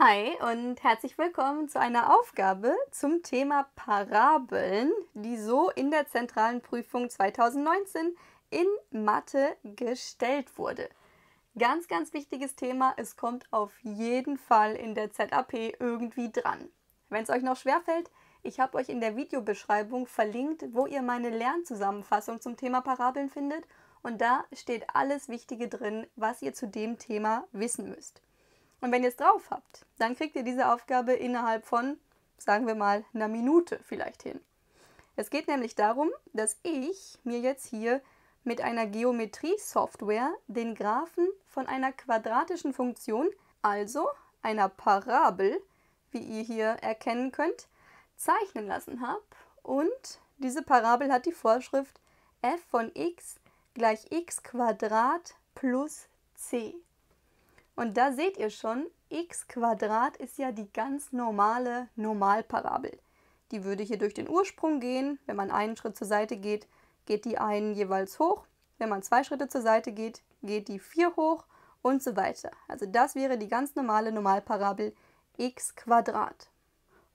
Hi und herzlich willkommen zu einer Aufgabe zum Thema Parabeln, die so in der zentralen Prüfung 2019 in Mathe gestellt wurde. Ganz, ganz wichtiges Thema, es kommt auf jeden Fall in der ZAP irgendwie dran. Wenn es euch noch schwerfällt, ich habe euch in der Videobeschreibung verlinkt, wo ihr meine Lernzusammenfassung zum Thema Parabeln findet und da steht alles Wichtige drin, was ihr zu dem Thema wissen müsst. Und wenn ihr es drauf habt, dann kriegt ihr diese Aufgabe innerhalb von, sagen wir mal, einer Minute vielleicht hin. Es geht nämlich darum, dass ich mir jetzt hier mit einer Geometrie-Software den Graphen von einer quadratischen Funktion, also einer Parabel, wie ihr hier erkennen könnt, zeichnen lassen habe. Und diese Parabel hat die Vorschrift f von x gleich x Quadrat plus c. Und da seht ihr schon, x ist ja die ganz normale Normalparabel. Die würde hier durch den Ursprung gehen. Wenn man einen Schritt zur Seite geht, geht die einen jeweils hoch. Wenn man zwei Schritte zur Seite geht, geht die vier hoch und so weiter. Also das wäre die ganz normale Normalparabel x.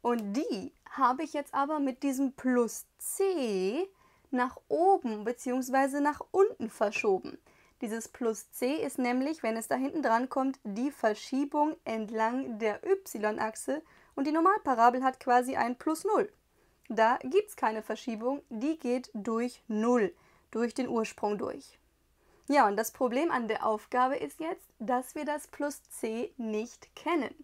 Und die habe ich jetzt aber mit diesem Plus c nach oben bzw. nach unten verschoben. Dieses plus c ist nämlich, wenn es da hinten dran kommt, die Verschiebung entlang der y-Achse und die Normalparabel hat quasi ein plus 0. Da gibt es keine Verschiebung, die geht durch 0, durch den Ursprung durch. Ja, und das Problem an der Aufgabe ist jetzt, dass wir das plus c nicht kennen.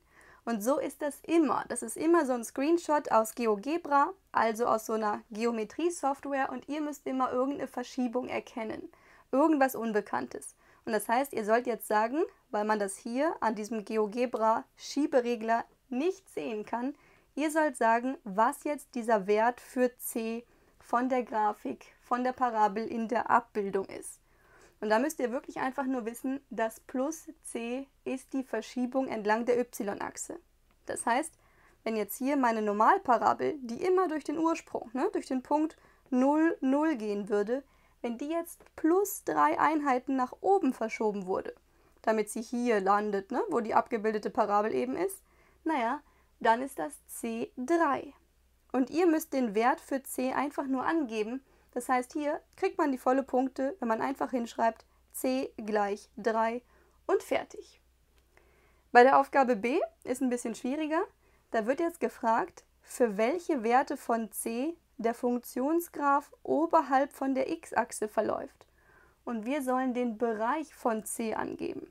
Und so ist das immer. Das ist immer so ein Screenshot aus GeoGebra, also aus so einer Geometrie-Software und ihr müsst immer irgendeine Verschiebung erkennen irgendwas Unbekanntes. Und das heißt, ihr sollt jetzt sagen, weil man das hier an diesem GeoGebra Schieberegler nicht sehen kann, ihr sollt sagen, was jetzt dieser Wert für c von der Grafik, von der Parabel in der Abbildung ist. Und da müsst ihr wirklich einfach nur wissen, dass plus c ist die Verschiebung entlang der y-Achse. Das heißt, wenn jetzt hier meine Normalparabel, die immer durch den Ursprung, ne, durch den Punkt 0, 0 gehen würde, wenn die jetzt plus drei Einheiten nach oben verschoben wurde, damit sie hier landet, ne, wo die abgebildete Parabel eben ist, naja, dann ist das C3. Und ihr müsst den Wert für C einfach nur angeben. Das heißt, hier kriegt man die volle Punkte, wenn man einfach hinschreibt C gleich 3 und fertig. Bei der Aufgabe B ist ein bisschen schwieriger. Da wird jetzt gefragt, für welche Werte von C der Funktionsgraph oberhalb von der x-Achse verläuft. Und wir sollen den Bereich von c angeben.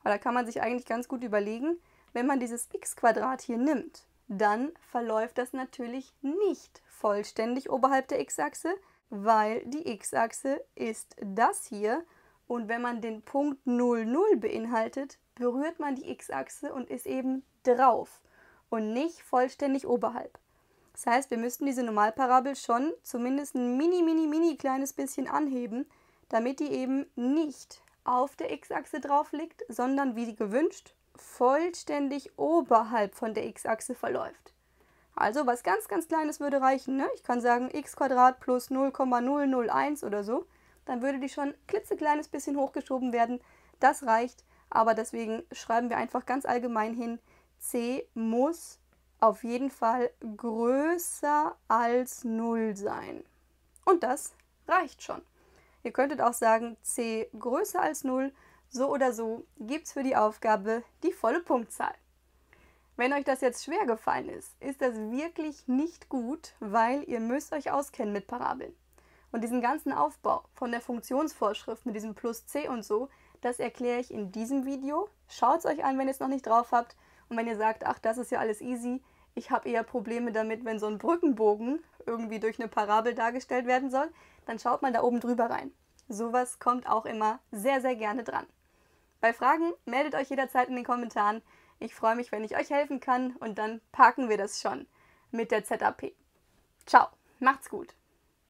Aber da kann man sich eigentlich ganz gut überlegen, wenn man dieses x-Quadrat hier nimmt, dann verläuft das natürlich nicht vollständig oberhalb der x-Achse, weil die x-Achse ist das hier. Und wenn man den Punkt 0, 0 beinhaltet, berührt man die x-Achse und ist eben drauf und nicht vollständig oberhalb. Das heißt, wir müssten diese Normalparabel schon zumindest ein mini, mini, mini kleines bisschen anheben, damit die eben nicht auf der x-Achse drauf liegt, sondern wie gewünscht vollständig oberhalb von der x-Achse verläuft. Also was ganz, ganz Kleines würde reichen. Ne? Ich kann sagen x plus 0,001 oder so. Dann würde die schon klitzekleines bisschen hochgeschoben werden. Das reicht, aber deswegen schreiben wir einfach ganz allgemein hin, c muss auf jeden Fall größer als 0 sein. Und das reicht schon. Ihr könntet auch sagen, c größer als 0, so oder so gibt es für die Aufgabe die volle Punktzahl. Wenn euch das jetzt schwer gefallen ist, ist das wirklich nicht gut, weil ihr müsst euch auskennen mit Parabeln. Und diesen ganzen Aufbau von der Funktionsvorschrift mit diesem plus c und so, das erkläre ich in diesem Video. Schaut es euch an, wenn ihr es noch nicht drauf habt. Und wenn ihr sagt, ach, das ist ja alles easy, ich habe eher Probleme damit, wenn so ein Brückenbogen irgendwie durch eine Parabel dargestellt werden soll, dann schaut mal da oben drüber rein. Sowas kommt auch immer sehr, sehr gerne dran. Bei Fragen meldet euch jederzeit in den Kommentaren. Ich freue mich, wenn ich euch helfen kann und dann packen wir das schon mit der ZAP. Ciao, macht's gut.